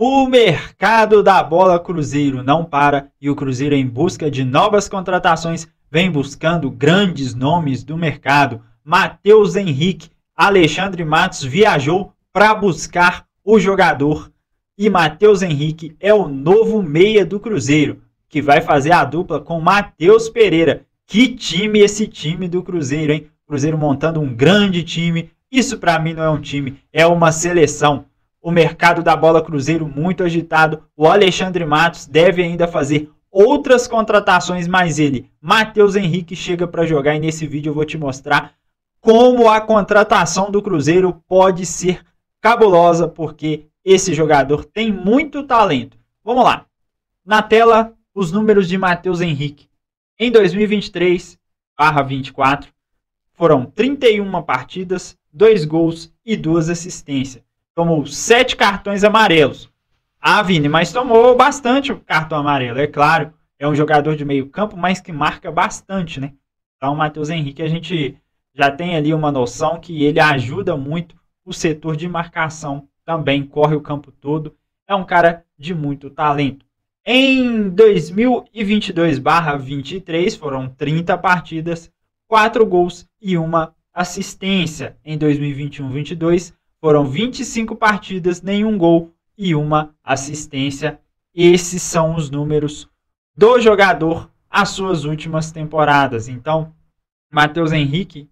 O mercado da bola Cruzeiro não para e o Cruzeiro, em busca de novas contratações, vem buscando grandes nomes do mercado. Matheus Henrique, Alexandre Matos viajou para buscar o jogador e Matheus Henrique é o novo meia do Cruzeiro, que vai fazer a dupla com Matheus Pereira. Que time esse time do Cruzeiro, hein? Cruzeiro montando um grande time. Isso para mim não é um time, é uma seleção o mercado da bola Cruzeiro muito agitado. O Alexandre Matos deve ainda fazer outras contratações, mas ele, Matheus Henrique, chega para jogar e nesse vídeo eu vou te mostrar como a contratação do Cruzeiro pode ser cabulosa, porque esse jogador tem muito talento. Vamos lá. Na tela, os números de Matheus Henrique. Em 2023/24 foram 31 partidas, 2 gols e 2 assistências tomou sete cartões amarelos. Ah, Vini, mas tomou bastante cartão amarelo, é claro. É um jogador de meio campo, mas que marca bastante, né? Então, o Matheus Henrique, a gente já tem ali uma noção que ele ajuda muito o setor de marcação também, corre o campo todo. É um cara de muito talento. Em 2022/23 foram 30 partidas, 4 gols e uma assistência. Em 2021/22 foram 25 partidas, nenhum gol e uma assistência. Esses são os números do jogador às suas últimas temporadas. Então, Matheus Henrique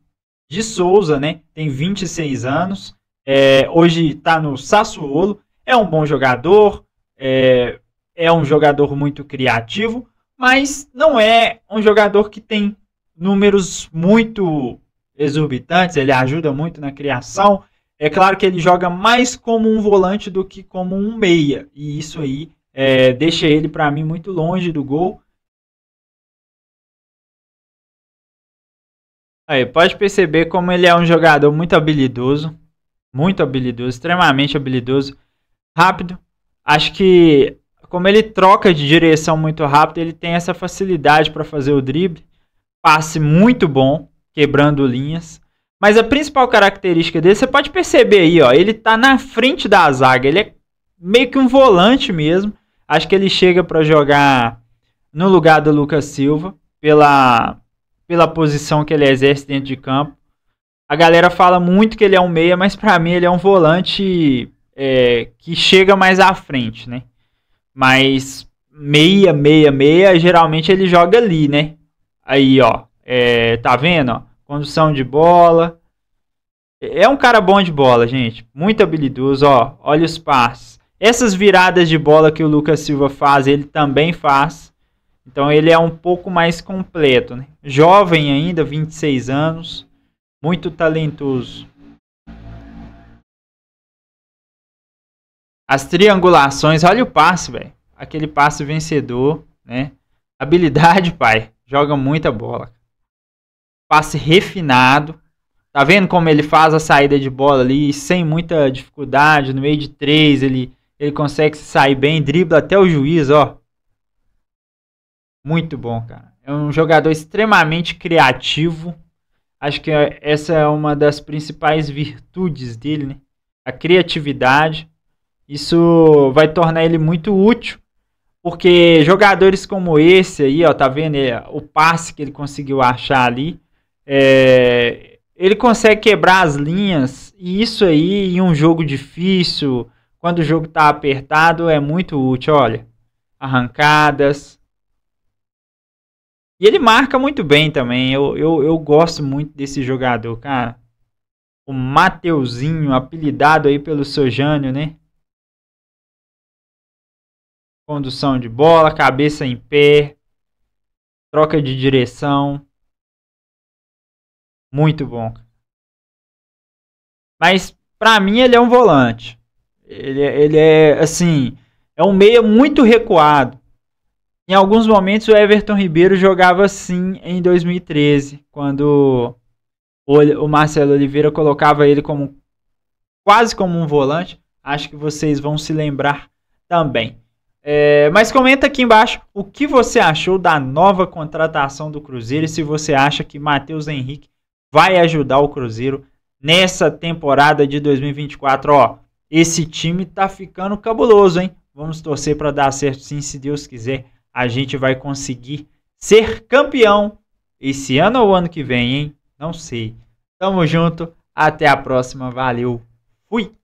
de Souza, né? Tem 26 anos. É, hoje está no Sassuolo. É um bom jogador. É, é um jogador muito criativo, mas não é um jogador que tem números muito exorbitantes. Ele ajuda muito na criação. É claro que ele joga mais como um volante do que como um meia, e isso aí é, deixa ele, para mim, muito longe do gol. Aí, pode perceber como ele é um jogador muito habilidoso, muito habilidoso, extremamente habilidoso, rápido. Acho que como ele troca de direção muito rápido, ele tem essa facilidade para fazer o drible, passe muito bom, quebrando linhas. Mas a principal característica dele, você pode perceber aí, ó, ele tá na frente da zaga, ele é meio que um volante mesmo. Acho que ele chega para jogar no lugar do Lucas Silva pela pela posição que ele exerce dentro de campo. A galera fala muito que ele é um meia, mas para mim ele é um volante é, que chega mais à frente, né? Mas meia, meia, meia, geralmente ele joga ali, né? Aí, ó, é, tá vendo? Ó? condução de bola. É, é um cara bom de bola, gente. Muito habilidoso, ó. Olha os passes. Essas viradas de bola que o Lucas Silva faz, ele também faz. Então ele é um pouco mais completo, né? Jovem ainda, 26 anos, muito talentoso. As triangulações, olha o passe, velho. Aquele passe vencedor, né? Habilidade, pai. Joga muita bola passe refinado. Tá vendo como ele faz a saída de bola ali sem muita dificuldade, no meio de três, ele, ele consegue sair bem, dribla até o juiz, ó. Muito bom, cara. É um jogador extremamente criativo. Acho que essa é uma das principais virtudes dele, né? A criatividade. Isso vai tornar ele muito útil, porque jogadores como esse aí, ó, tá vendo é, o passe que ele conseguiu achar ali, é, ele consegue quebrar as linhas e isso aí em um jogo difícil, quando o jogo está apertado, é muito útil. Olha, arrancadas. E ele marca muito bem também. Eu, eu, eu gosto muito desse jogador, cara. O Mateuzinho, apelidado aí pelo Sojânio, né? Condução de bola, cabeça em pé, troca de direção. Muito bom. Mas para mim ele é um volante. Ele, ele é assim, é um meia muito recuado. Em alguns momentos o Everton Ribeiro jogava assim em 2013, quando o, o Marcelo Oliveira colocava ele como quase como um volante. Acho que vocês vão se lembrar também. É, mas comenta aqui embaixo o que você achou da nova contratação do Cruzeiro e se você acha que Matheus Henrique vai ajudar o Cruzeiro nessa temporada de 2024. Ó, esse time tá ficando cabuloso, hein? Vamos torcer para dar certo sim, se Deus quiser. A gente vai conseguir ser campeão esse ano ou ano que vem, hein? Não sei. Tamo junto, até a próxima, valeu, fui!